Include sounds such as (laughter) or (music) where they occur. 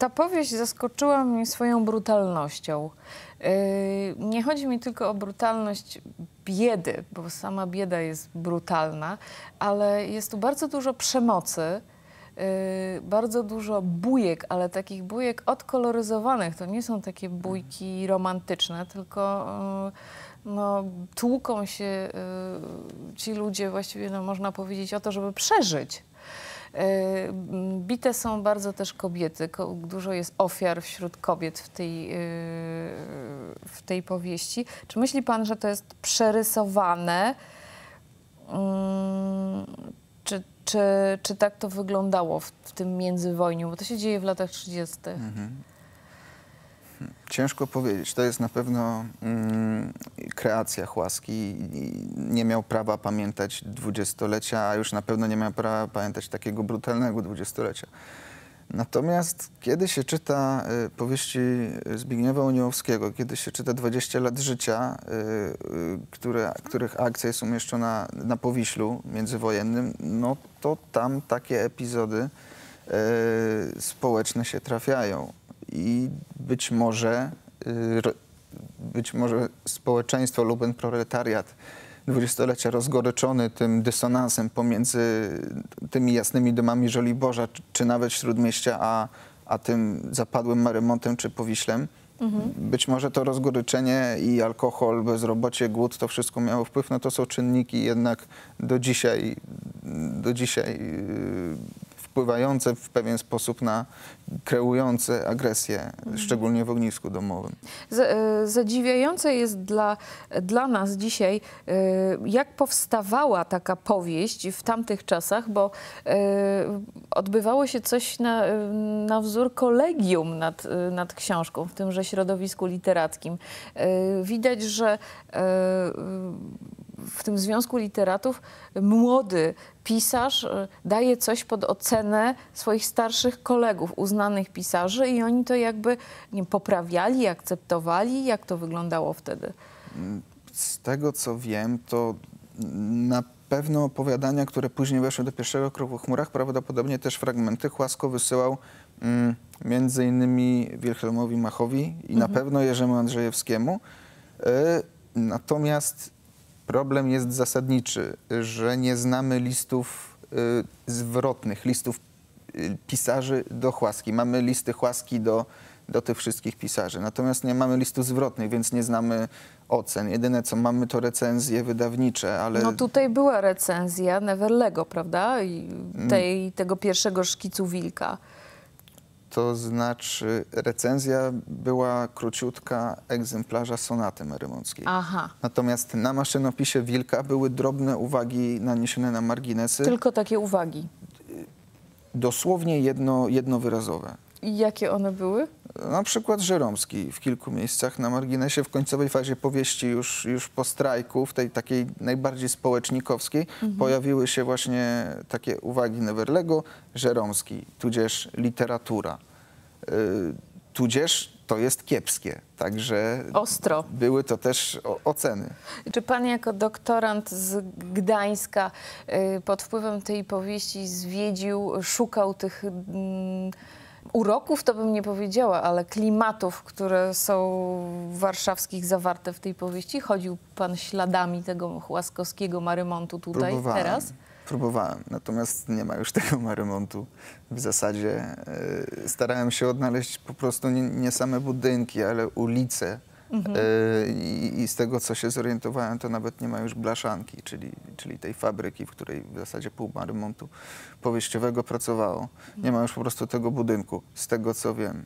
Ta powieść zaskoczyła mnie swoją brutalnością. Yy, nie chodzi mi tylko o brutalność biedy, bo sama bieda jest brutalna, ale jest tu bardzo dużo przemocy, yy, bardzo dużo bujek, ale takich bujek odkoloryzowanych. To nie są takie bujki romantyczne, tylko yy, no, tłuką się ci ludzie właściwie, no, można powiedzieć, o to, żeby przeżyć. Bite są bardzo też kobiety. Dużo jest ofiar wśród kobiet w tej, yy, w tej powieści. Czy myśli pan, że to jest przerysowane? Czy, czy, czy tak to wyglądało w, tym międzywojniu? Bo to się dzieje w latach 30. Mhm. Ciężko powiedzieć. To jest na pewno mm, kreacja Chłaski. Nie miał prawa pamiętać dwudziestolecia, a już na pewno nie miał prawa pamiętać takiego brutalnego dwudziestolecia. Natomiast kiedy się czyta y, powieści Zbigniewa Uniołowskiego, kiedy się czyta 20 lat życia, y, y, które, których akcja jest umieszczona na Powiślu międzywojennym, no to tam takie epizody y, społeczne się trafiają i być może, y, być może społeczeństwo lub proletariat dwudziestolecia rozgoryczony tym dysonansem pomiędzy tymi jasnymi domami Żoliborza, czy, czy nawet Śródmieścia, a, a tym zapadłym Marymontem czy Powiślem. Mhm. Być może to rozgoryczenie i alkohol, bezrobocie, głód, to wszystko miało wpływ. No to są czynniki jednak do dzisiaj, do dzisiaj y, wpływające w pewien sposób na kreujące agresję, mhm. szczególnie w ognisku domowym. E, zadziwiające jest dla, dla nas dzisiaj, e, jak powstawała taka powieść w tamtych czasach, bo e, odbywało się coś na, na wzór kolegium nad, nad książką, w tymże środowisku literackim. Widać, że w tym Związku Literatów młody pisarz e, daje coś pod ocenę swoich starszych kolegów, uznanych pisarzy i oni to jakby nie poprawiali, akceptowali. Jak to wyglądało wtedy? Z tego co wiem, to na pewno opowiadania, które później weszły do pierwszego kroku w chmurach, prawdopodobnie też fragmenty Chłasko wysyłał mm, między innymi Wilhelmowi Machowi i mhm. na pewno Jerzemu Andrzejewskiemu. E, natomiast Problem jest zasadniczy, że nie znamy listów y, zwrotnych, listów y, pisarzy do chłaski. Mamy listy chłaski do, do tych wszystkich pisarzy. Natomiast nie mamy listu zwrotnych, więc nie znamy ocen. Jedyne co mamy to recenzje wydawnicze, ale... No tutaj była recenzja Neverlego, prawda? I mm. tej, tego pierwszego szkicu Wilka to znaczy recenzja była króciutka egzemplarza sonaty merymąckiej. Aha. Natomiast na maszynopisie Wilka były drobne uwagi naniesione na marginesy. Tylko takie uwagi? Dosłownie jedno, jednowyrazowe. I jakie one były? Na przykład Żeromski w kilku miejscach na marginesie w końcowej fazie powieści już, już po strajku, w tej takiej najbardziej społecznikowskiej, mhm. pojawiły się właśnie takie uwagi Neverlego, Żeromski, tudzież literatura. Yy, tudzież to jest kiepskie. Także Ostro. były to też oceny. Czy pan jako doktorant z Gdańska y, pod wpływem tej powieści zwiedził, szukał tych mm, uroków to bym nie powiedziała, ale klimatów, które są warszawskich zawarte w tej powieści. Chodził pan śladami tego łaskowskiego marymontu tutaj, Próbowałem. teraz? Próbowałem, natomiast nie ma już (laughs) tego marymontu. W zasadzie e, starałem się odnaleźć po prostu nie, nie same budynki, ale ulice, Mhm. E, I, I, z tego, co się zorientowałem, to nawet nie ma już blaszanki, czyli, czyli tej fabryki, w której w zasadzie pół remontu powieściowego pracowało. Nie mhm. ma już po prostu tego budynku, z tego, co wiem.